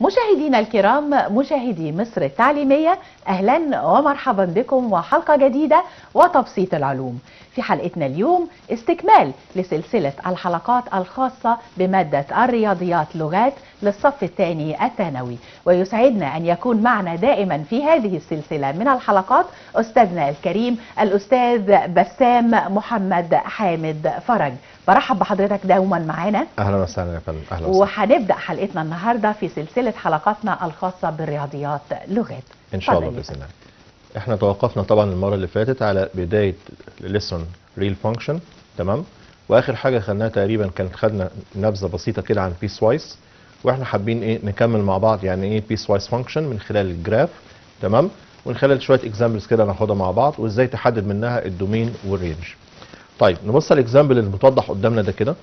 مشاهدينا الكرام مشاهدي مصر التعليمية أهلا ومرحبا بكم وحلقة جديدة وتبسيط العلوم في حلقتنا اليوم استكمال لسلسلة الحلقات الخاصة بمادة الرياضيات لغات للصف الثاني الثانوي ويسعدنا أن يكون معنا دائما في هذه السلسلة من الحلقات أستاذنا الكريم الأستاذ بسام محمد حامد فرج برحب بحضرتك دوما معانا اهلا وسهلا يا فندم اهلا وسهلا وهنبدا حلقتنا النهارده في سلسله حلقاتنا الخاصه بالرياضيات لغات ان شاء الله باذن الله احنا توقفنا طبعا المره اللي فاتت على بدايه ليسون ريل فانكشن تمام واخر حاجه خدناها تقريبا كانت خدنا نبذه بسيطه كده عن بيس وايز واحنا حابين ايه نكمل مع بعض يعني ايه بيس وايز فانكشن من خلال الجراف تمام ومن خلال شويه اكزامبلز كده ناخدها مع بعض وازاي تحدد منها الدومين والرينج طيب نبص على الاكزامبل اللي متوضح قدامنا ده كده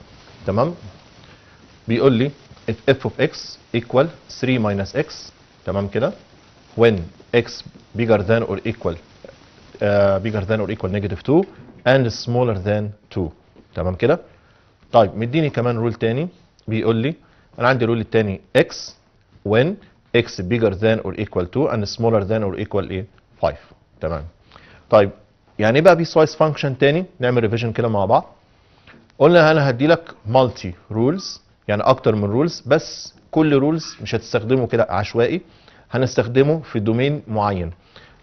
تمام بيقول لي اف اوف اكس ايكوال 3 ماينس اكس تمام كده when x bigger than or equal uh, bigger than or equal negative 2 and smaller than 2 تمام كده طيب مديني كمان رول تاني بيقول لي انا عندي الرول التاني x when x bigger than or equal 2 and smaller than or equal ايه 5 تمام طيب يعني ايه بقى بيس وايز فانكشن تاني نعمل ريفيجن كده مع بعض قلنا انا هدي لك مالتي رولز يعني اكتر من رولز بس كل رولز مش هتستخدمه كده عشوائي هنستخدمه في دومين معين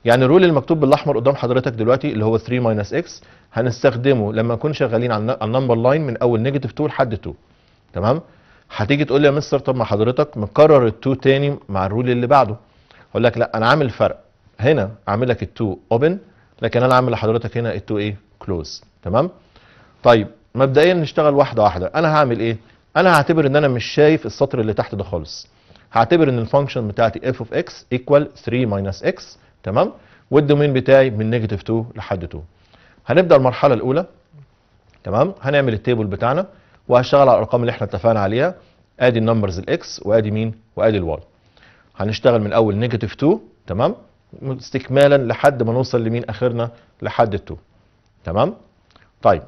يعني الرول المكتوب بالاحمر قدام حضرتك دلوقتي اللي هو 3 ماينس اكس هنستخدمه لما نكون شغالين على النمبر لاين من اول نيجاتيف 2 لحد 2 تمام هتيجي تقول لي يا مستر طب ما حضرتك مكرر ال2 تاني مع الرول اللي بعده اقول لك لا انا عامل فرق هنا عامل لك ال2 اوبن لكن انا عامل لحضرتك هنا التو ايه كلوز تمام طيب مبدئيا نشتغل واحده واحده انا هعمل ايه انا هعتبر ان انا مش شايف السطر اللي تحت ده خالص هعتبر ان الفانكشن بتاعتي اف اوف اكس ايكوال 3 ماينس اكس تمام والدومين بتاعي من نيجاتيف 2 لحد 2 هنبدا المرحله الاولى تمام هنعمل التيبل بتاعنا وهشتغل على الارقام اللي احنا اتفقنا عليها ادي النمبرز الاكس وادي مين وادي الواي هنشتغل من اول نيجاتيف 2 تمام استكمالا لحد ما نوصل لمين اخرنا لحد ال2 تمام طيب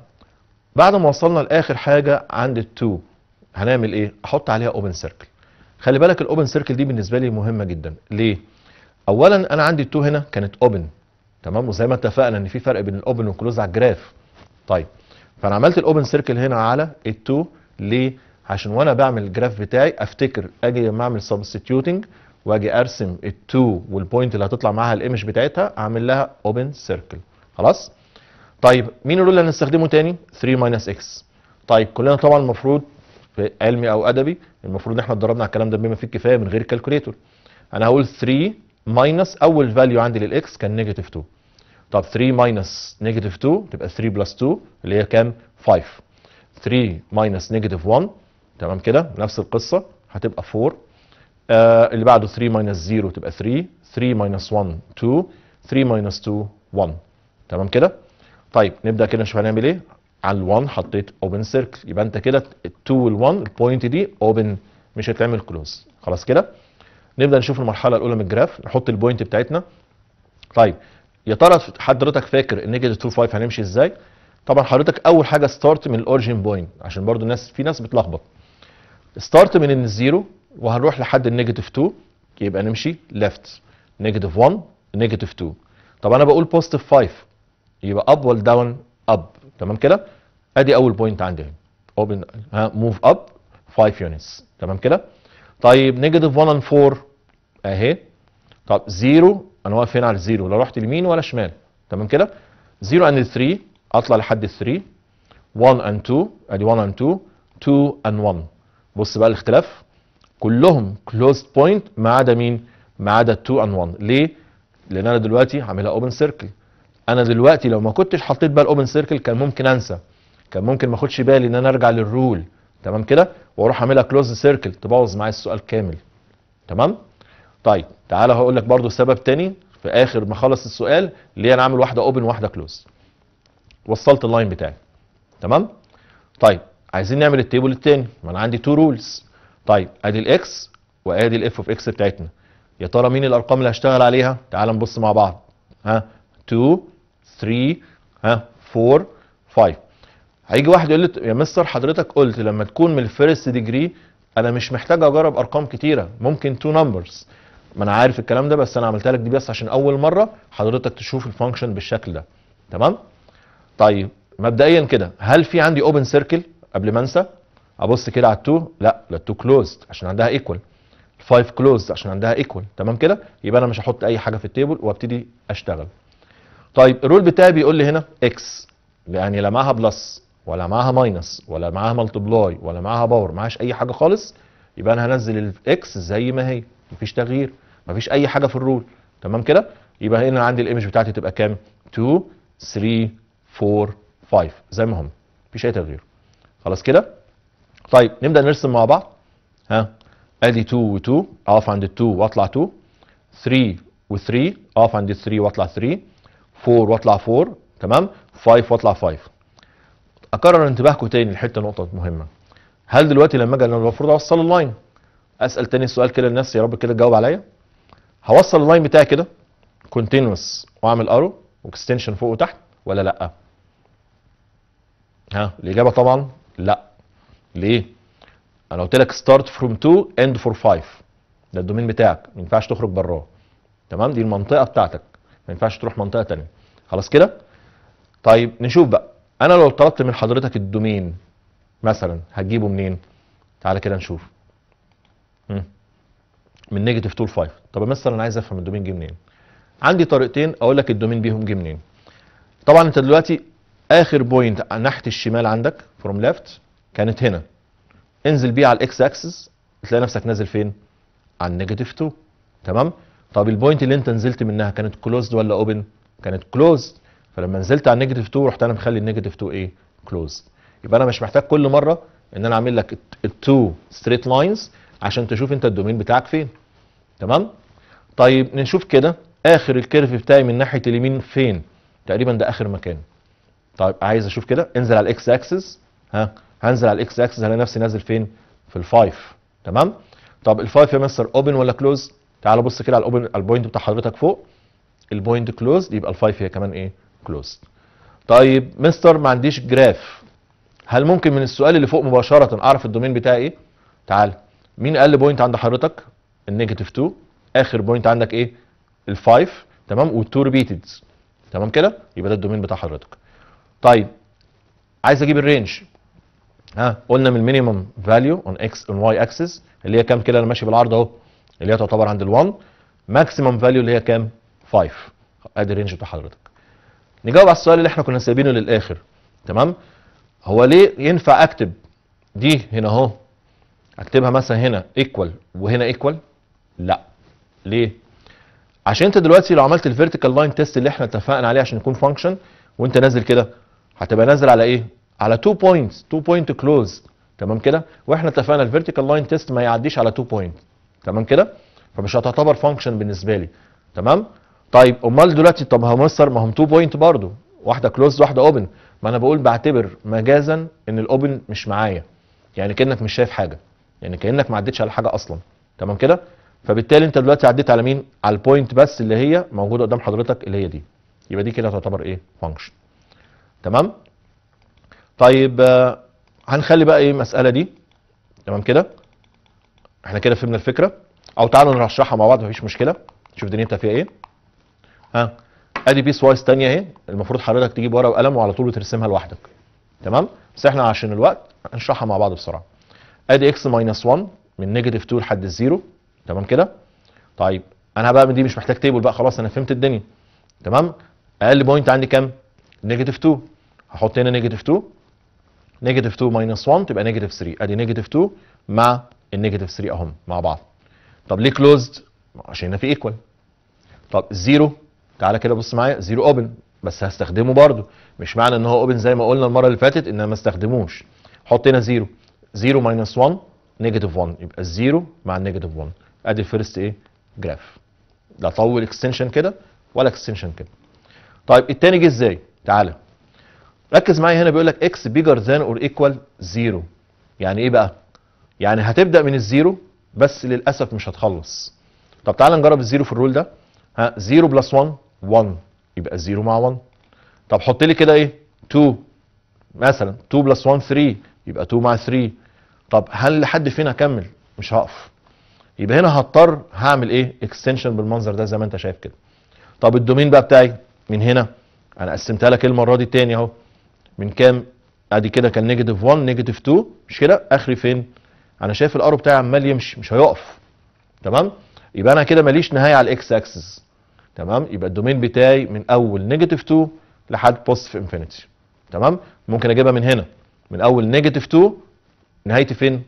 بعد ما وصلنا لاخر حاجه عند ال2 هنعمل ايه احط عليها اوبن سيركل خلي بالك الاوبن سيركل دي بالنسبه لي مهمه جدا ليه اولا انا عندي ال2 هنا كانت اوبن تمام وزي ما اتفقنا ان في فرق بين الاوبن والكلوز على الجراف طيب فانا عملت الاوبن سيركل هنا على ال2 ليه عشان وانا بعمل الجراف بتاعي افتكر اجي لما اعمل سبستيوتنج واجي ارسم ال2 والبوينت اللي هتطلع معاها الايمج بتاعتها اعمل لها اوبن سيركل خلاص طيب مين الرول اللي هنستخدمه تاني 3 ماينس اكس طيب كلنا طبعا المفروض في علمي او ادبي المفروض ان احنا اتدربنا على الكلام ده بما فيه الكفايه من غير كالكوليتور انا هقول 3 ماينس اول فاليو عندي للاكس كان نيجاتيف 2 طب 3 ماينس نيجاتيف 2 تبقى 3 بلس 2 اللي هي كام 5 3 ماينس نيجاتيف 1 تمام كده نفس القصه هتبقى 4 آه، اللي بعده 3 ماينس 0 تبقى 3 3 ماينس 1 2 3 ماينس 2 1 تمام كده طيب نبدا كده نشوف هنعمل ايه على ال1 حطيت اوبن سيركل يبقى انت كده ال2 وال1 البوينت دي اوبن مش هتعمل كلوز خلاص كده نبدا نشوف المرحله الاولى من الجراف نحط البوينت بتاعتنا طيب يا ترى حضرتك فاكر النيجاتيف 2 5 هنمشي ازاي طبعا حضرتك اول حاجه ستارت من الاوريجين بوينت عشان برضو الناس في ناس بتلخبط ستارت من الزيرو وهنروح لحد النيجاتيف 2 يبقى نمشي ليفت نيجاتيف 1 نيجاتيف 2 طب انا بقول بوزيتيف 5 يبقى اب ولا داون اب تمام كده ادي اول بوينت عندي اوبن ها موف اب 5 يونتس تمام كده طيب نيجاتيف 1 اند 4 اهي طب 0 انا واقف هنا على 0 لا رحت يمين ولا شمال تمام كده 0 اند 3 اطلع لحد 3 1 اند 2 ادي 1 اند 2 2 اند 1 بص بقى الاختلاف كلهم كلوزد بوينت ما عدا مين؟ ما عدا 2 ان 1 ليه؟ لان انا دلوقتي هعملها اوبن سيركل انا دلوقتي لو ما كنتش حطيت بقى الاوبن سيركل كان ممكن انسى كان ممكن ما اخدش بالي ان انا ارجع للرول تمام كده واروح اعملها كلوز سيركل تبوظ معايا السؤال كامل تمام طيب تعالى هقول لك برضه سبب تاني في اخر ما خلص السؤال ليه انا عامل واحده اوبن واحده كلوز وصلت اللاين بتاعي تمام طيب عايزين نعمل التيبل التاني ما انا عندي تو رولز طيب ادي الاكس وادي الاف اوف اكس بتاعتنا يا ترى مين الارقام اللي هشتغل عليها تعال نبص مع بعض ها 2 3 ها 4 5 هيجي واحد يقول لي يا مستر حضرتك قلت لما تكون من الفيرست ديجري انا مش محتاج اجرب ارقام كتيره ممكن تو نمبرز ما انا عارف الكلام ده بس انا عملتها لك دي بس عشان اول مره حضرتك تشوف الفانكشن بالشكل ده تمام طيب مبدئيا كده هل في عندي اوبن سيركل قبل ما انسى ابص كده على ال2 لا لا ال2 كلوزد عشان عندها ايكوال 5 كلوز عشان عندها ايكوال تمام كده يبقى انا مش هحط اي حاجه في التيبل وابتدي اشتغل طيب الرول بتاعي بيقول لي هنا اكس يعني لا معاها بلس ولا معاها ماينس ولا معاها ملتبلاي ولا معاها باور معاهاش اي حاجه خالص يبقى انا هنزل الاكس زي ما هي مفيش تغيير مفيش اي حاجه في الرول تمام كده يبقى هنا عندي الايمج بتاعتي تبقى كام 2 3 4 5 زي ما هم مفيش اي تغيير خلاص كده طيب نبدا نرسم مع بعض ها ادي 2 و2 اقف عند 2 واطلع 2 3 و3 اقف عند 3 واطلع 3 4 واطلع 4 تمام 5 واطلع 5 اكرر انتباهكم تاني لحته نقطه مهمه هل دلوقتي لما اجي انا المفروض اوصل اللاين اسال تاني السؤال كده لنفسي يا رب كده تجاوب عليا هوصل اللاين بتاعي كده كونتينوس واعمل ارو واكستنشن فوق وتحت ولا لا ها الاجابه طبعا لا ليه؟ انا قلت لك ستارت فروم 2 اند فور 5 ده الدومين بتاعك ما ينفعش تخرج براه تمام دي المنطقه بتاعتك ما ينفعش تروح منطقه ثانيه خلاص كده طيب نشوف بقى انا لو طلبت من حضرتك الدومين مثلا هتجيبه منين تعالى كده نشوف من نيجاتيف 2 ل 5 طب مثلا انا عايز افهم الدومين جه منين عندي طريقتين اقول لك الدومين بيهم جه منين طبعا انت دلوقتي اخر بوينت ناحيه الشمال عندك فروم ليفت كانت هنا انزل بيه على الاكس اكسس تلاقي نفسك نازل فين على النيجاتيف 2 تمام طب البوينت اللي انت نزلت منها كانت كلوزد ولا اوبن كانت كلوزد فلما نزلت على النيجاتيف 2 رحت انا مخلي النيجاتيف 2 ايه كلوزد يبقى انا مش محتاج كل مره ان انا اعمل لك التو ستريت لاينز عشان تشوف انت الدومين بتاعك فين تمام طيب نشوف كده اخر الكيرف بتاعي من ناحيه اليمين فين تقريبا ده اخر مكان طيب عايز اشوف كده انزل على الاكس اكسس ها هنزل على الاكس اكسس هلاقي نفسي نازل فين في الفايف تمام طب الفايف يا مستر اوبن ولا كلوز تعال بص كده على الاوبن البوينت بتاع حضرتك فوق البوينت كلوز يبقى الفايف هي كمان ايه كلوز طيب مستر ما عنديش جراف هل ممكن من السؤال اللي فوق مباشره اعرف الدومين بتاعي ايه تعال مين اقل بوينت عند حضرتك النيجاتيف 2 اخر بوينت عندك ايه الفايف تمام والتو ريبيتدز تمام كده يبقى ده الدومين بتاع حضرتك طيب عايز اجيب الرينج ها قلنا من المينيمم فاليو اون اكس اون واي اكسس اللي هي كام كده انا ماشي بالعرض اهو اللي هي تعتبر عند ال1 ماكسيمم فاليو اللي هي كام 5 ادي الرينج بتاع حضرتك نجاوب على السؤال اللي احنا كنا سايبينه للاخر تمام هو ليه ينفع اكتب دي هنا اهو اكتبها مثلا هنا ايكوال وهنا ايكوال لا ليه عشان انت دلوقتي لو عملت الفيرتيكال لاين تيست اللي احنا اتفقنا عليه عشان يكون فانكشن وانت نازل كده هتبقى نازل على ايه على 2 بوينتس 2 بوينت كلوز تمام كده واحنا اتفقنا الفيرتيكال لاين تيست ما يعديش على 2 بوينت تمام كده فمش هتعتبر فانكشن بالنسبه لي تمام طيب امال دلوقتي طب هو مستر ما هم 2 بوينت برضه واحده كلوز واحده اوبن ما انا بقول بعتبر مجازا ان الاوبن مش معايا يعني كانك مش شايف حاجه يعني كانك ما عدتش على حاجه اصلا تمام كده فبالتالي انت دلوقتي عديت على مين على البوينت بس اللي هي موجوده قدام حضرتك اللي هي دي يبقى دي كده تعتبر ايه فانكشن تمام طيب آه، هنخلي بقى ايه المساله دي تمام كده احنا كده فهمنا الفكره او تعالوا نرشحها مع بعض مفيش مشكله الدنيا دنيتها فيها ايه ها ادي بيس وايز ثانيه اهي المفروض حضرتك تجيب ورقه وقلم وعلى طول ترسمها لوحدك تمام بس احنا عشان الوقت هنشرحها مع بعض بسرعه ادي اكس ماينس 1 من نيجاتيف 2 لحد الزيرو تمام كده طيب انا بقى من دي مش محتاج تيبل بقى خلاص انا فهمت الدنيا تمام اقل بوينت عندي كام نيجاتيف 2 هحط هنا نيجاتيف 2 نيجاتيف 2 ماينس 1 تبقى نيجاتيف 3 ادي نيجاتيف 2 مع النيجاتيف 3 اهم مع بعض طب ليه كلوزد عشان هنا في ايكوال طب زيرو تعالى كده بص معايا زيرو اوبن بس هستخدمه برده مش معنى ان هو اوبن زي ما قلنا المره اللي فاتت ان انا ما استخدموش حط هنا زيرو زيرو ماينس 1 نيجاتيف 1 يبقى الزيرو مع النيجاتيف 1 ادي الفيرست ايه جراف لا طول اكستنشن كده ولا اكستنشن كده طيب التاني جه ازاي تعالى ركز معايا هنا بيقول لك اكس بيجر ذان اور ايكوال زيرو يعني ايه بقى؟ يعني هتبدا من الزيرو بس للاسف مش هتخلص طب تعالى نجرب الزيرو في الرول ده ها 0 بلس 1 1 يبقى 0 مع 1 طب حط لي كده ايه 2 مثلا 2 بلس 1 3 يبقى 2 مع 3 طب هل لحد فين هكمل مش هقف يبقى هنا هضطر هعمل ايه اكستنشن بالمنظر ده زي ما انت شايف كده طب الدومين بقى بتاعي من هنا انا قسمتها لك المره دي تاني اهو من كام ادي كده كان نيجاتيف 1 نيجاتيف 2 مش كده اخري فين انا شايف الارو بتاعي عمال يمشي مش هيقف تمام يبقى انا كده ماليش نهايه على الاكس اكسس تمام يبقى الدومين بتاعي من اول نيجاتيف 2 لحد بوزيتيف انفينيتي تمام ممكن اجيبها من هنا من اول نيجاتيف 2 نهايتي فين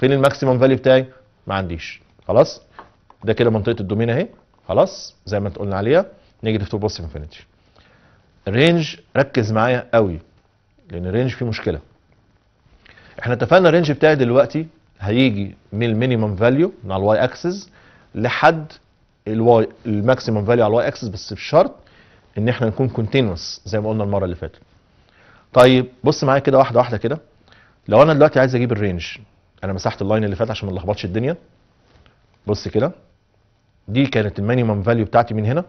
فين الماكسيمم فاليو بتاعي ما عنديش خلاص ده كده منطقه الدومين اهي خلاص زي ما انت قلنا عليها نيجاتيف 2 بوزيتيف انفينيتي الرينج ركز معايا قوي لان الرينج فيه مشكله احنا اتفقنا الرينج بتاعي دلوقتي هيجي من المينيمم فاليو على الواي اكسس لحد الواي الماكسيمم فاليو على الواي اكسس بس بشرط ان احنا نكون كونتينوس زي ما قلنا المره اللي فاتت طيب بص معايا كده واحده واحده كده لو انا دلوقتي عايز اجيب الرينج انا مسحت اللاين اللي فات عشان ما نلخبطش الدنيا بص كده دي كانت المينيمم فاليو بتاعتي من هنا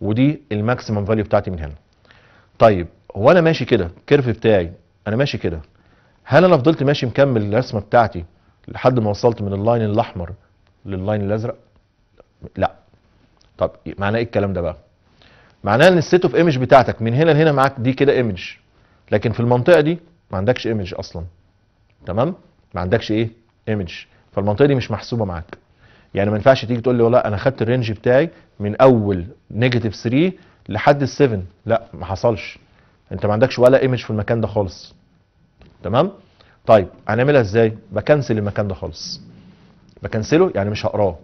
ودي الماكسيمم فاليو بتاعتي من هنا طيب هو انا ماشي كده الكيرف بتاعي انا ماشي كده هل انا فضلت ماشي مكمل الرسمه بتاعتي لحد ما وصلت من اللاين الاحمر لللاين الازرق لا طب معناه ايه الكلام ده بقى معناه ان السيت اوف ايمج بتاعتك من هنا لهنا معاك دي كده ايمج لكن في المنطقه دي ما عندكش ايمج اصلا تمام ما عندكش ايه ايمج فالمنطقه دي مش محسوبه معاك يعني ما ينفعش تيجي تقول لي والله انا خدت الرينج بتاعي من اول نيجاتيف 3 لحد ال 7 لا ما حصلش انت ما عندكش ولا ايمج في المكان ده خالص تمام طيب هنعملها ازاي بكنسل المكان ده خالص بكنسله يعني مش هقراه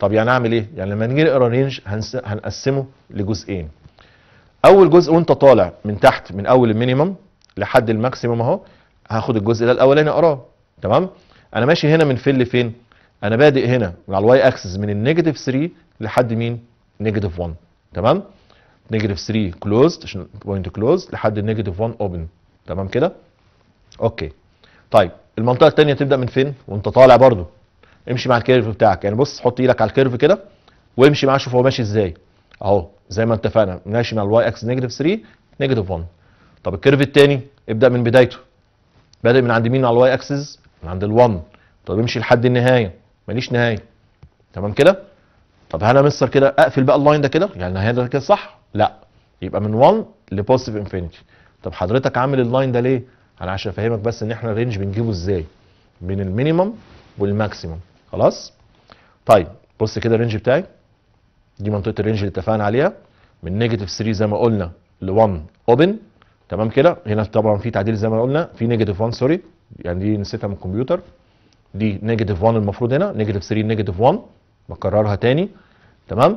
طب يعني اعمل ايه يعني لما نيجي نقرا رينج هنس... هنقسمه لجزئين اول جزء وانت طالع من تحت من اول المينيمم لحد الماكسيمم اهو هاخد الجزء ده الاولاني اقراه تمام انا ماشي هنا من فين لفين انا بادئ هنا على الواي اكسس من النيجاتيف 3 لحد مين نيجاتيف 1 تمام نيجاتيف 3 كلوزد عشان بوينت كلوزد لحد نيجاتيف 1 اوبن تمام كده اوكي طيب المنطقه الثانيه تبدا من فين وانت طالع برضو امشي مع الكيرف بتاعك يعني بص حط ايدك على الكيرف كده وامشي معاه شوف هو ماشي ازاي اهو زي ما اتفقنا ماشي مع الواي اكس نيجاتيف 3 نيجاتيف 1 طب الكيرف الثاني ابدا من بدايته بادئ من عند مين على الواي اكسس من عند ال1 طب امشي لحد النهايه ماليش نهايه تمام كده طب هنا مستر كده اقفل بقى اللاين ده كده يعني ده كده صح لا يبقى من 1 لبوزيتيف انفينيتي طب حضرتك عامل اللاين ده ليه انا عشان افهمك بس ان احنا الرينج بنجيبه ازاي بين المينيمم والماكسيمم خلاص طيب بص كده الرينج بتاعي دي منطقه الرينج اللي اتفقنا عليها من نيجاتيف 3 زي ما قلنا ل 1 اوبن تمام كده هنا طبعا في تعديل زي ما قلنا في نيجاتيف 1 سوري يعني دي نسيتها من الكمبيوتر دي نيجاتيف 1 المفروض هنا نيجاتيف 3 نيجاتيف 1 بكررها تاني تمام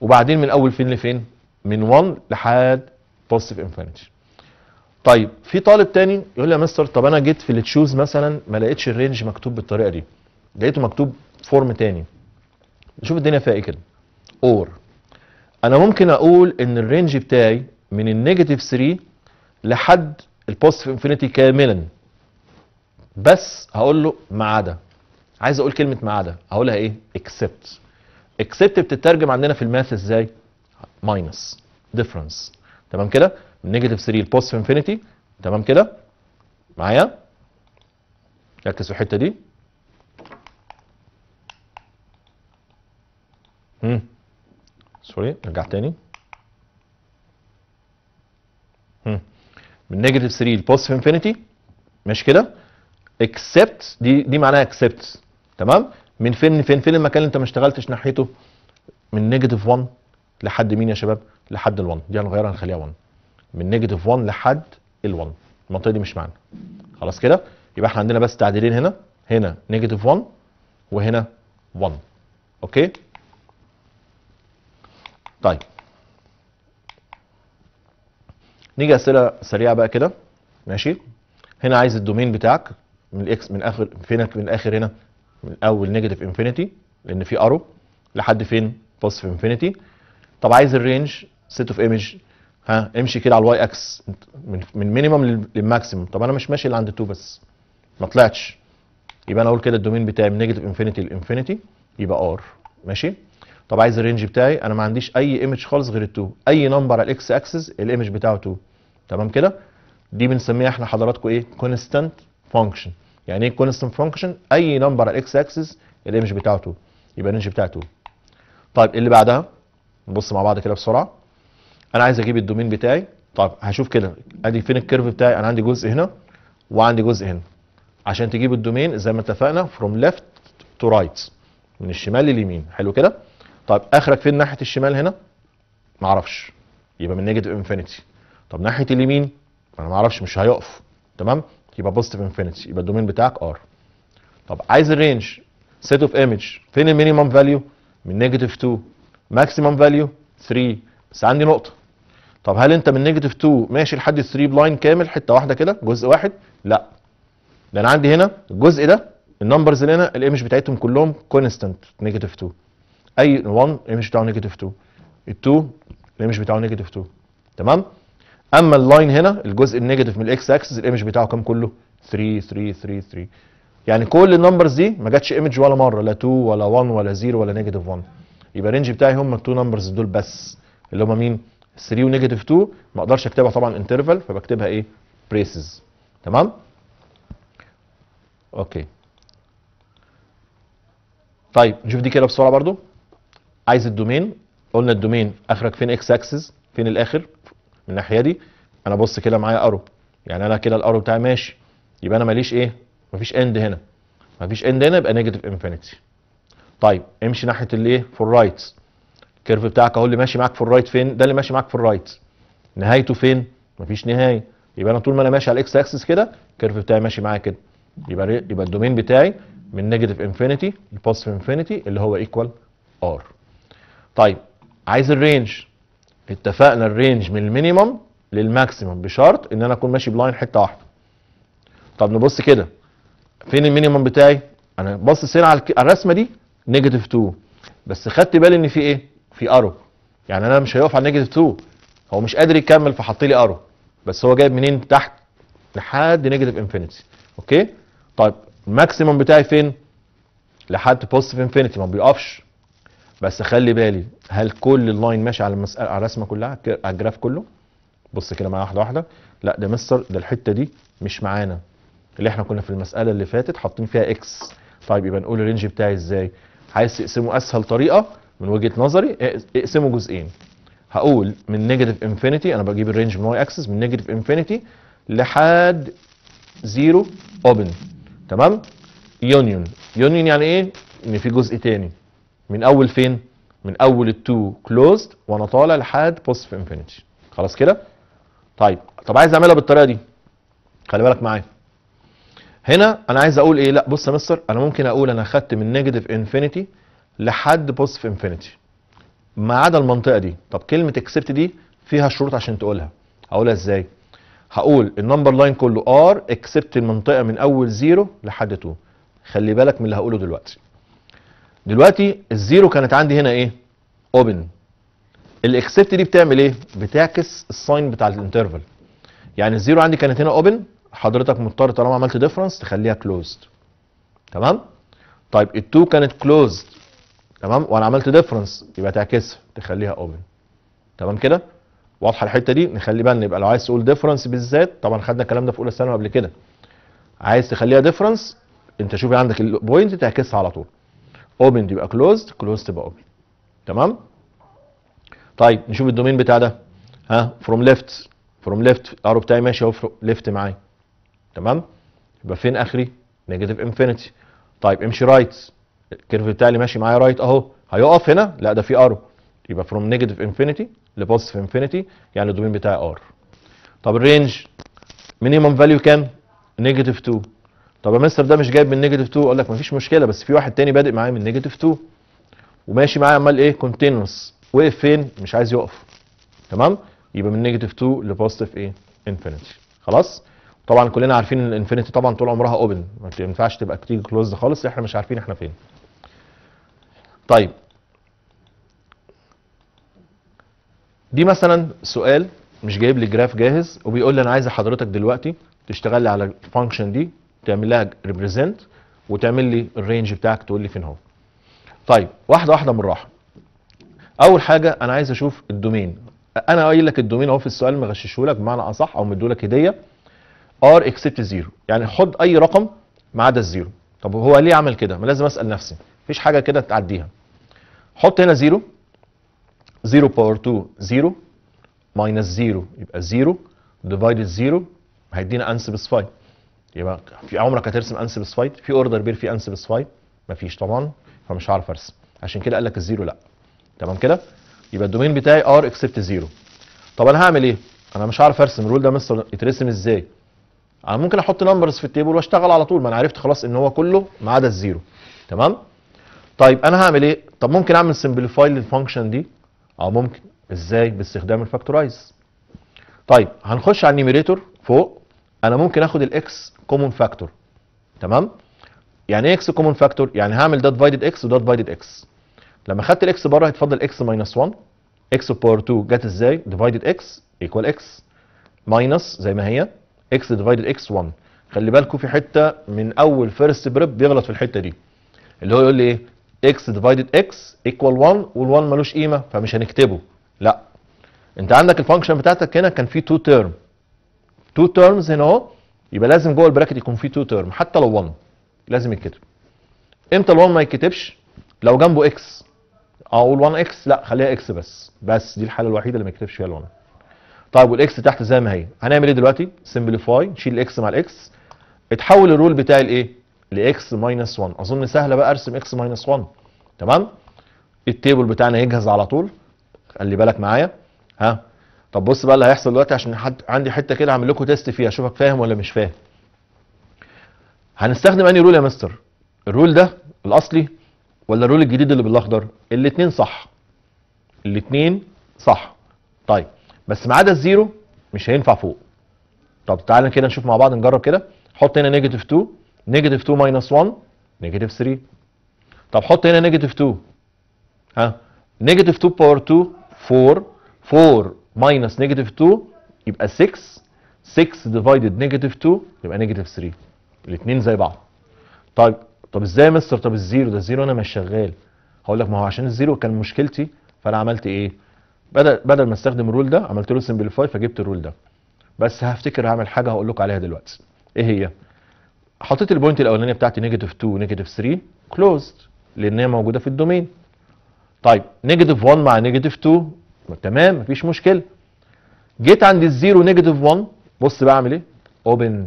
وبعدين من اول فين لفين من 1 لحد بوزيتيف انفينيتي طيب في طالب تاني يقول لي يا مستر طب انا جيت في التشوز مثلا ما لقيتش الرينج مكتوب بالطريقه دي لقيته مكتوب فورم تاني نشوف الدنيا فيها ايه كده اور انا ممكن اقول ان الرينج بتاعي من النيجاتيف 3 لحد البوزيتيف انفينيتي كاملا بس هقول له ما عدا عايز اقول كلمه ما عدا هقولها ايه اكسبت اكسبت بتترجم عندنا في الماث ازاي ماينس ديفرنس تمام كده من نيجاتيف 3 لبوست انفينيتي تمام كده معايا ركزوا الحته دي امم سوري نرجع تاني من نيجاتيف 3 لبوست انفينيتي ماشي كده اكسبت دي دي معناها اكسبت تمام من فين فين فين المكان اللي انت ما اشتغلتش ناحيته من نيجاتيف 1 لحد مين يا شباب لحد ال1 دي هنغيرها هنخليها 1 من نيجاتيف 1 لحد ال1 المنطقه دي مش معانا خلاص كده يبقى احنا عندنا بس تعديلين هنا هنا نيجاتيف 1 وهنا 1 اوكي طيب نيجي اسئله سريعه بقى كده ماشي هنا عايز الدومين بتاعك من الاكس من اخر فينك من الاخر هنا من اول نيجاتيف انفينيتي لان في ارو لحد فين بوزيتيف انفينيتي طب عايز الرينج سيت اوف ايمج ها امشي كده على الواي اكس من من مينيمم للماكسيمم طب انا مش ماشي اللي عند 2 بس ما طلعتش يبقى انا اقول كده الدومين بتاعي من نيجاتيف انفينيتي لانفينيتي يبقى ار ماشي طب عايز الرينج بتاعي انا ما عنديش اي ايمج خالص غير ال2 اي نمبر على الاكس اكسس الايمج بتاعه 2 تمام كده دي بنسميها احنا حضراتكم ايه كونستانت فانكشن يعني ايه كونستانت فانكشن اي نمبر على الاكس اكسس الايمج بتاعه 2 يبقى الرينج بتاعه 2 طيب اللي بعدها نبص مع بعض كده بسرعه انا عايز اجيب الدومين بتاعي طب هشوف كده ادي فين الكيرف بتاعي انا عندي جزء هنا وعندي جزء هنا عشان تجيب الدومين زي ما اتفقنا فروم ليفت تو رايت من الشمال لليمين حلو كده طب اخرك فين ناحيه الشمال هنا معرفش يبقى من نيجاتيف انفينيتي طب ناحيه اليمين انا معرفش مش هيقف تمام يبقى بوزيتيف انفينيتي يبقى الدومين بتاعك ار طب عايز الرينج سيت اوف ايمج فين المينيمم فاليو من نيجاتيف 2 ماكسيمم فاليو 3 بس عندي نقطه طب هل انت من نيجاتيف 2 ماشي لحد 3 بلاين كامل حته واحده كده جزء واحد لا ده انا عندي هنا الجزء ده النمبرز اللي هنا الايمج بتاعتهم كلهم كونستنت نيجاتيف 2 اي 1 الايمج بتاعه نيجاتيف 2 ال2 الايمج بتاعه نيجاتيف 2 تمام اما اللاين هنا الجزء النيجاتيف من الاكس اكسس الايمج بتاعه كام كله 3 3 3 3 يعني كل النمبرز دي ما جاتش ايمج ولا مره لا 2 ولا 1 ولا 0 ولا نيجاتيف 1 يبقى الرينج بتاعي هم التو نمبرز دول بس اللي هم مين 3 ونيجاتيف 2 ما اقدرش اكتبها طبعا انترفال فبكتبها ايه بريسز تمام اوكي طيب نشوف دي كده بسرعه برضو عايز الدومين قلنا الدومين اخرك فين اكس اكسس فين الاخر من الناحيه دي انا بص كده معايا ارو يعني انا كده الارو بتاعي ماشي يبقى انا ماليش ايه مفيش اند هنا مفيش اند هنا يبقى نيجاتيف انفينيتي طيب امشي ناحيه الايه في الرايت الكيرف بتاعك اهو اللي ماشي معاك في الرايت فين ده اللي ماشي معاك في الرايت نهايته فين مفيش نهايه يبقى انا طول ما انا ماشي على الاكس اكسس كده الكيرف بتاعي ماشي معايا كده يبقى يبقى الدومين بتاعي من نيجاتيف انفينيتي لبوزيتيف انفينيتي اللي هو ايكوال ار طيب عايز الرينج اتفقنا الرينج من المينيمم للماكسيمم بشرط ان انا اكون ماشي بلاين حته واحده طب نبص كده فين المينيمم بتاعي انا باصص هنا على الرسمه دي نيجاتيف 2 بس خدت بالي ان في ايه في ارو يعني انا مش هيقف على نيجاتيف 2 هو مش قادر يكمل فحط لي ارو بس هو جايب منين تحت لحد نيجاتيف انفينيتي اوكي طيب الماكسيموم بتاعي فين لحد بوزيتيف انفينيتي ما بيقفش بس خلي بالي هل كل اللاين ماشي على المساله على الرسمه كلها على الجراف كله بص كده معايا واحده واحده لا ده مستر ده الحته دي مش معانا اللي احنا كنا في المساله اللي فاتت حاطين فيها اكس طيب يبقى نقول الرينج بتاعي ازاي عايز تقسمه اسهل طريقه من وجهه نظري إيه، اقسمه جزئين هقول من نيجاتيف انفينيتي انا بجيب الرينج من واي اكسس من نيجاتيف انفينيتي لحد زيرو اوبن تمام يونيون يونيون يعني ايه ان في جزء تاني من اول فين من اول التو كلوزد وانا طالع لحد بوزيتيف انفينيتي خلاص كده طيب طب عايز اعملها بالطريقه دي خلي بالك معايا هنا انا عايز اقول ايه لا بص يا مستر انا ممكن اقول انا خدت من نيجاتيف انفينيتي لحد بوزيتيف انفينيتي ما عدا المنطقه دي طب كلمه اكسبت دي فيها شروط عشان تقولها هقولها ازاي هقول النمبر لاين كله ار اكسبت المنطقه من اول زيرو لحد 2 خلي بالك من اللي هقوله دلوقتي دلوقتي الزيرو كانت عندي هنا ايه اوبن الاكسبت دي بتعمل ايه بتعكس الساين بتاع الانترفال يعني الزيرو عندي كانت هنا اوبن حضرتك مضطر طالما عملت ديفرنس تخليها كلوزد تمام طيب ال2 كانت كلوزد تمام وانا عملت ديفرنس يبقى تعكسها تخليها اوبن تمام كده واضحه الحته دي نخلي بالنا يبقى لو عايز تقول ديفرنس بالذات طبعا خدنا الكلام ده في اولى ثانوي قبل كده عايز تخليها ديفرنس انت شوف عندك البوينت تعكسها على طول اوبن يبقى كلوزد كلوزد تبقى اوبن تمام طيب نشوف الدومين بتاع ده ها فروم ليفت فروم ليفت الارو بتاعي ماشي اهو ليفت معايا تمام يبقى فين اخري نيجاتيف انفينيتي طيب امشي رايت الكيرف بتاعي ماشي معايا رايت اهو هيقف هنا لا ده في ار يبقى فروم نيجاتيف انفينيتي لبوزيتيف انفينيتي يعني الدومين بتاعي ار طب الرينج مينيمم فاليو كام نيجاتيف 2 طب يا مستر ده مش جايب من نيجاتيف 2 اقول لك مفيش مشكله بس في واحد تاني بادئ معايا من نيجاتيف 2 وماشي معايا عمال ايه كونتينوس وقف فين مش عايز يقف تمام يبقى من نيجاتيف 2 لبوزيتيف ايه انفينيتي خلاص طبعا كلنا عارفين ان الانفينيتي طبعا طول عمرها اوبن ما ينفعش تبقى تيجي كلوز خالص احنا مش عارفين احنا فين طيب دي مثلا سؤال مش جايب لي جراف جاهز وبيقول لي انا عايز حضرتك دلوقتي تشتغل لي على الفانكشن دي تعمل لها ريبريزنت وتعمل لي الرينج بتاعك تقول لي فين هو طيب واحده واحده بالراحه اول حاجه انا عايز اشوف الدومين انا قايل لك الدومين اهو في السؤال مغششه لك بمعنى اصح او مديولك هديه ار اكسبت زيرو يعني حط اي رقم ما عدا الزيرو طب هو ليه عمل كده ما لازم اسال نفسي مفيش حاجه كده تعديها حط هنا زيرو زيرو باور 2 زيرو ماينس زيرو يبقى زيرو ديفايد زيرو هيدينا انسبسفايد يبقى في عمرك هترسم انسبسفايد في اوردر بير في انسبسفايد مفيش طبعا فمش هعرف ارسم عشان كده قال لك الزيرو لا تمام كده يبقى الدومين بتاعي ار اكسبت زيرو طب انا هعمل ايه انا مش عارف ارسم الرول ده مستر يترسم ازاي انا ممكن احط نمبرز في التيبل واشتغل على طول ما انا عرفت خلاص ان هو كله ما عدا الزيرو تمام طيب انا هعمل ايه طب ممكن اعمل سمبليفاي للفانكشن دي او ممكن ازاي باستخدام الفاكتورايز طيب هنخش على النيميريتور فوق انا ممكن اخد الاكس كومون فاكتور تمام يعني ايه اكس كومون فاكتور يعني هعمل ده ديفايدد اكس وده ديفايدد اكس لما خدت الاكس بره هيتفضل اكس ماينس 1 اكس باور 2 جت ازاي ديفايدد اكس ايكوال اكس ماينس زي ما هي اكس ديفايد اكس 1 خلي بالكم في حته من اول فيرست بريب بيغلط في الحته دي اللي هو يقول لي ايه اكس ديفايد اكس ايكوال 1 وال1 ملوش قيمه فمش هنكتبه لا انت عندك الفانكشن بتاعتك هنا كان فيه 2 تيرم 2 تيرمز هنا اهو يبقى لازم جوه البراكت يكون فيه 2 تيرم حتى لو 1 لازم يتكتب امتى ال1 ما يتكتبش لو جنبه اكس اقول اه، 1 اكس لا خليها اكس بس بس دي الحاله الوحيده اللي ما يكتبش فيها ال1 طيب والاكس تحت زي ما هي هنعمل ايه دلوقتي سمبليفاي نشيل الاكس مع الاكس اتحول الرول بتاعي لايه لاكس ماينس 1 اظن سهله بقى ارسم اكس ماينس 1 تمام التيبل بتاعنا يجهز على طول خلي بالك معايا ها طب بص بقى اللي هيحصل دلوقتي عشان حد عندي حته كده هعمل لكم تيست فيها اشوفك فاهم ولا مش فاهم هنستخدم انهي رول يا مستر الرول ده الاصلي ولا الرول الجديد اللي بالاخضر الاثنين صح الاثنين صح طيب بس ما عدا الزيرو مش هينفع فوق طب تعالى كده نشوف مع بعض نجرب كده حط هنا نيجاتيف 2 نيجاتيف 2 ماينس 1 نيجاتيف 3 طب حط هنا نيجاتيف 2 ها نيجاتيف 2 باور 2 4 4 ماينس نيجاتيف 2 يبقى 6 6 ديفايدد نيجاتيف 2 يبقى نيجاتيف 3 الاثنين زي بعض طيب طب ازاي يا مستر طب الزيرو ده الزيرو انا مش شغال هقول لك ما هو عشان الزيرو كان مشكلتي فانا عملت ايه بدل بدل ما استخدم الرول ده عملت له سمبليفاي فجبت الرول ده بس هفتكر هعمل حاجه هقول لكم عليها دلوقتي ايه هي حطيت البوينت الاولانيه بتاعتي نيجاتيف 2 ونيجاتيف 3 كلوزد لان هي موجوده في الدومين طيب نيجاتيف 1 مع نيجاتيف 2 تمام مفيش مشكله جيت عند الزيرو نيجاتيف 1 بص بقى اعمل ايه اوبن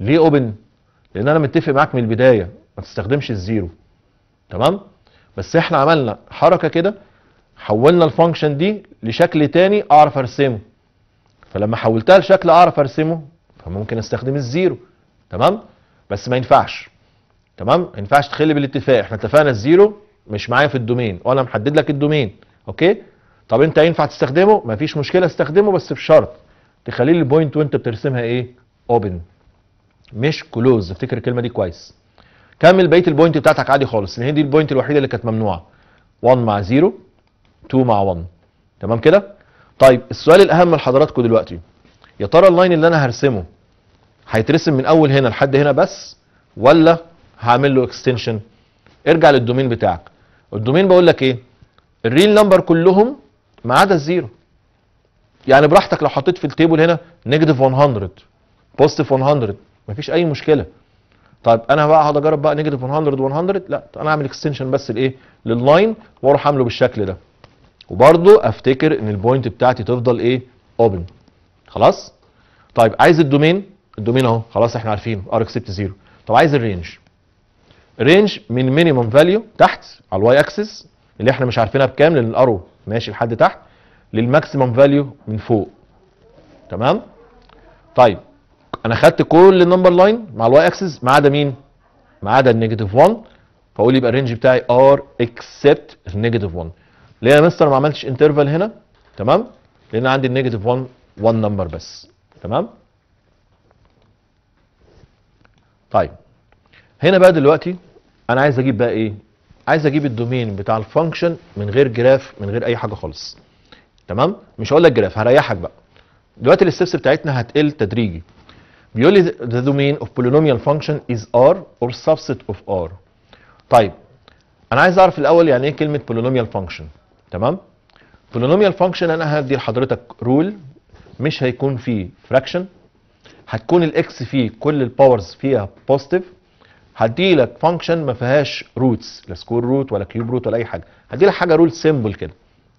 ليه اوبن لان انا متفق معاك من البدايه ما تستخدمش الزيرو تمام بس احنا عملنا حركه كده حولنا الفانكشن دي لشكل تاني اعرف ارسمه فلما حولتها لشكل اعرف ارسمه فممكن استخدم الزيرو تمام بس ما ينفعش تمام ما ينفعش تخل بالاتفاق احنا اتفقنا الزيرو مش معايا في الدومين وانا محدد لك الدومين اوكي طب انت ينفع تستخدمه مفيش مشكله استخدمه بس بشرط تخلي لي البوينت وانت بترسمها ايه اوبن مش كلوز افتكر الكلمه دي كويس كمل بقيه البوينت بتاعتك عادي خالص لان هي دي البوينت الوحيده اللي كانت ممنوعه 1 مع 0 2 مع 1 تمام كده طيب السؤال الاهم لحضراتكم دلوقتي يا ترى اللاين اللي انا هرسمه هيترسم من اول هنا لحد هنا بس ولا هعمل له اكستنشن ارجع للدومين بتاعك الدومين بقول لك ايه الريل نمبر كلهم ما عدا الزيرو يعني براحتك لو حطيت في التيبل هنا نيجاتيف 100 بوزيتيف 100 مفيش اي مشكله طيب انا بقى هقعد اجرب بقى نيجاتيف 100 و100 لا طيب انا هعمل اكستنشن بس لايه لللاين واروح عامله بالشكل ده وبرضو افتكر ان البوينت بتاعتي تفضل ايه اوبن خلاص طيب عايز الدومين الدومين اهو خلاص احنا عارفينه ار اكسبت زيرو طب عايز الرينج رينج من مينيمم فاليو تحت على الواي اكسس اللي احنا مش عارفينها بكام لان الارو ماشي لحد تحت للماكسيمم فاليو من فوق تمام طيب انا خدت كل النمبر لاين مع الواي اكسس ما عدا مين ما عدا النيجاتيف 1 فاقول يبقى الرينج بتاعي ار اكسبت النيجاتيف 1 ليه يا مستر ما عملتش انترفال هنا تمام لان عندي النيجاتيف 1 1 نمبر بس تمام طيب هنا بقى دلوقتي انا عايز اجيب بقى ايه عايز اجيب الدومين بتاع الفانكشن من غير جراف من غير اي حاجه خالص تمام مش هقول لك جراف هريحك بقى دلوقتي الستبس بتاعتنا هتقل تدريجي بيقول لي ذا دومين اوف بولينوميال فانكشن از ار اور سبست اوف ار طيب انا عايز اعرف الاول يعني ايه كلمه بولينوميال فانكشن تمام بولينوميال فانكشن انا هدي لحضرتك رول مش هيكون فيه فراكشن هتكون الاكس فيه كل الباورز فيها بوزيتيف هدي لك فانكشن ما فيهاش روتس لا سكور روت ولا كيوب روت ولا اي حاجه هدي لك حاجه رول سيمبل كده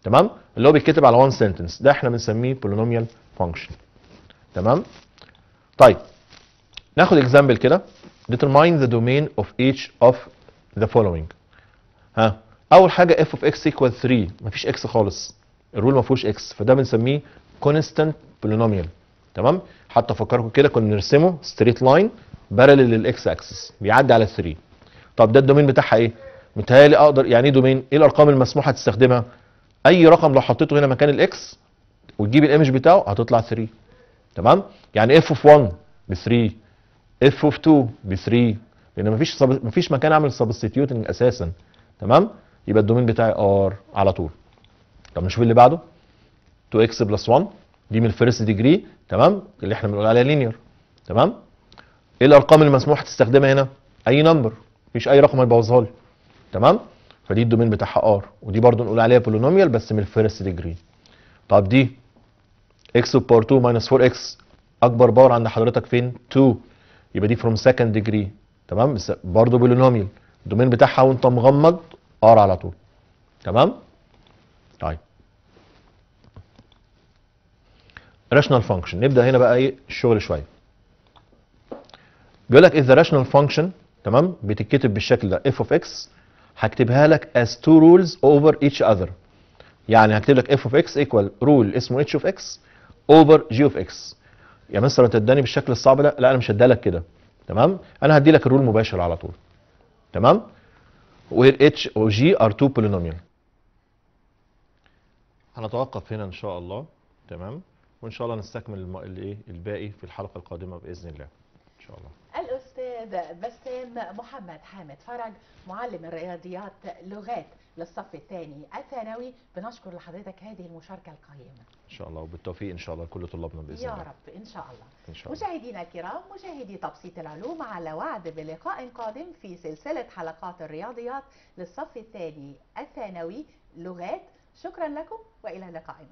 تمام اللي هو بيتكتب على وان سنتنس ده احنا بنسميه بولينوميال فانكشن تمام طيب ناخد اكزامبل كده determine the domain of each of the following ها اول حاجه اف اوف اكس ايكوال 3 مفيش اكس خالص الرول ما فيهوش اكس فده بنسميه كونستانت بولينوميال تمام حتى افكركم كده كنا بنرسمه ستريت لاين بارلل للاكس اكسس بيعدي على 3 طب ده الدومين بتاعها ايه متهيألي اقدر يعني ايه دومين ايه الارقام المسموحه تستخدمها اي رقم لو حطيته هنا مكان الاكس وتجيب الايمج بتاعه هتطلع 3 تمام يعني اف اوف 1 ب 3 اف اوف 2 ب 3 لان مفيش مفيش مكان اعمل سبستيوتنج اساسا تمام يبقى الدومين بتاعي ار على طول طب نشوف اللي بعده 2 اكس بلس 1 دي من الفيرست ديجري تمام اللي احنا بنقول عليها لينير تمام ايه الارقام اللي مسموح تستخدمها هنا اي نمبر مفيش اي رقم هيبوظها لي تمام فدي الدومين بتاعها ار ودي برضو نقول عليها بولينوميال بس من الفيرست ديجري طب دي اكس باور 2 ماينس 4 اكس اكبر باور عند حضرتك فين 2 يبقى دي فروم سكند ديجري تمام برضو برضه بولينوميال الدومين بتاعها وانت مغمض ار على طول تمام طيب راشنال فانكشن نبدا هنا بقى ايه الشغل شويه بيقول لك اذا راشنال فانكشن تمام بتتكتب بالشكل ده اف اوف اكس هكتبها لك as two rules over each other يعني هكتب لك f of x equal rule اسمه h of x over g of x يا مستر انت اداني بالشكل الصعب ده لا انا مش هديها لك كده تمام انا هدي لك الرول مباشر على طول تمام where h أو g أر 2 polynomial هنتوقف هنا ان شاء الله تمام وان شاء الله نستكمل الايه الباقي في الحلقه القادمه باذن الله ان شاء الله الاستاذ بسام محمد حامد فرج معلم الرياضيات لغات للصف الثاني الثانوي بنشكر لحضرتك هذه المشاركه القيمه ان شاء الله وبالتوفيق ان شاء الله لكل طلابنا باذن الله يا رب ان شاء الله, إن شاء الله. مشاهدينا الكرام مشاهدي تبسيط العلوم على وعد بلقاء قادم في سلسله حلقات الرياضيات للصف الثاني الثانوي لغات شكرا لكم والى اللقاء